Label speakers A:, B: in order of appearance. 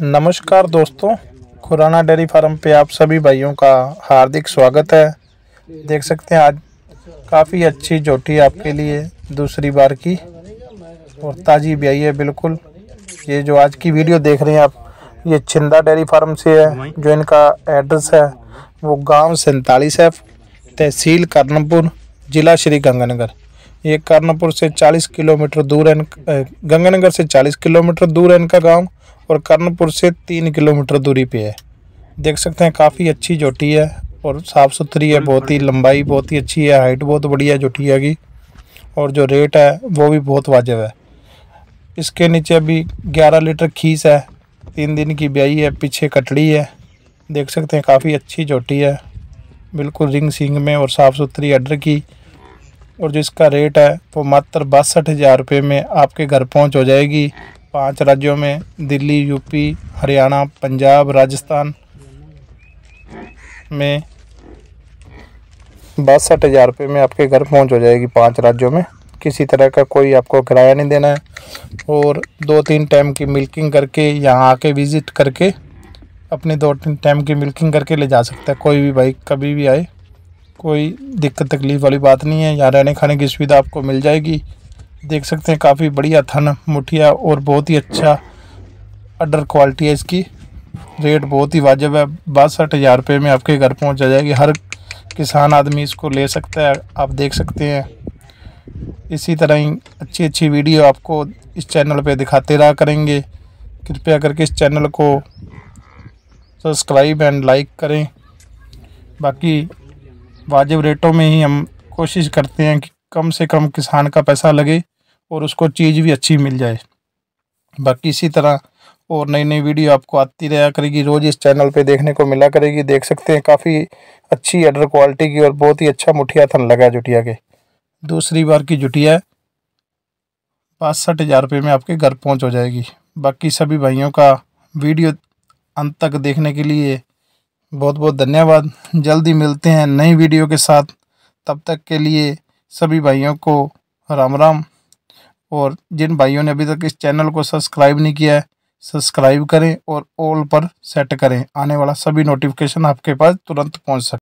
A: नमस्कार दोस्तों Khurana dairy farm पे आप सभी भाइयों का हार्दिक स्वागत है देख सकते हैं आज काफ़ी अच्छी जोटी आपके लिए दूसरी बार की और ताज़ी ब्याई है बिल्कुल ये जो आज की वीडियो देख रहे हैं आप ये छिंदा डेयरी फार्म से है जो इनका एड्रेस है वो गांव सैंतालीस है तहसील करनपुर ज़िला श्री गंगानगर ये कर्णपुर से 40 किलोमीटर दूर है गंगानगर से 40 किलोमीटर दूर है इनका गांव और कर्णपुर से तीन किलोमीटर दूरी पे है देख सकते हैं काफ़ी अच्छी जोटी है और साफ़ सुथरी है बहुत ही लंबाई बहुत ही अच्छी है हाइट बहुत बढ़िया है की और जो रेट है वो भी बहुत वाजिब है इसके नीचे अभी ग्यारह लीटर खीस है तीन दिन की ब्याई है पीछे कटड़ी है देख सकते हैं काफ़ी अच्छी जोटी है बिल्कुल रिंग सिंग में और साफ़ सुथरी अडर की और जो इसका रेट है वो मात्र बासठ हज़ार रुपये में आपके घर पहुंच हो जाएगी पांच राज्यों में दिल्ली यूपी हरियाणा पंजाब राजस्थान में बासठ हज़ार रुपये में आपके घर पहुंच हो जाएगी पांच राज्यों में किसी तरह का कोई आपको किराया नहीं देना है और दो तीन टाइम की मिल्किंग करके यहाँ आके विज़िट करके अपने दो तीन टाइम की मिल्किंग करके ले जा सकता है कोई भी बाइक कभी भी आए कोई दिक्कत तकलीफ़ वाली बात नहीं है यहाँ रहने खाने की सुविधा आपको मिल जाएगी देख सकते हैं काफ़ी बढ़िया थन मुठिया और बहुत ही अच्छा अडर क्वालिटी है इसकी रेट बहुत ही वाजिब है बासठ हज़ार रुपये में आपके घर पहुंच जाएगी हर किसान आदमी इसको ले सकता है आप देख सकते हैं इसी तरह ही अच्छी अच्छी वीडियो आपको इस चैनल पे दिखाते रहा करेंगे कृपया करके इस चैनल को सब्सक्राइब एंड लाइक करें बाकी वाजिब रेटों में ही हम कोशिश करते हैं कि कम से कम किसान का पैसा लगे और उसको चीज़ भी अच्छी मिल जाए बाकी इसी तरह और नई नई वीडियो आपको आती रहा करेगी रोज़ इस चैनल पे देखने को मिला करेगी देख सकते हैं काफ़ी अच्छी अडर क्वालिटी की और बहुत ही अच्छा मुठिया थन लगा जुटिया के दूसरी बार की जुटिया बासठ हज़ार रुपये में आपके घर पहुंच हो जाएगी बाकी सभी भाइयों का वीडियो अंत तक देखने के लिए बहुत बहुत धन्यवाद जल्दी मिलते हैं नई वीडियो के साथ तब तक के लिए सभी भाइयों को राम राम और जिन भाइयों ने अभी तक इस चैनल को सब्सक्राइब नहीं किया है सब्सक्राइब करें और ऑल पर सेट करें आने वाला सभी नोटिफिकेशन आपके पास तुरंत पहुंच सके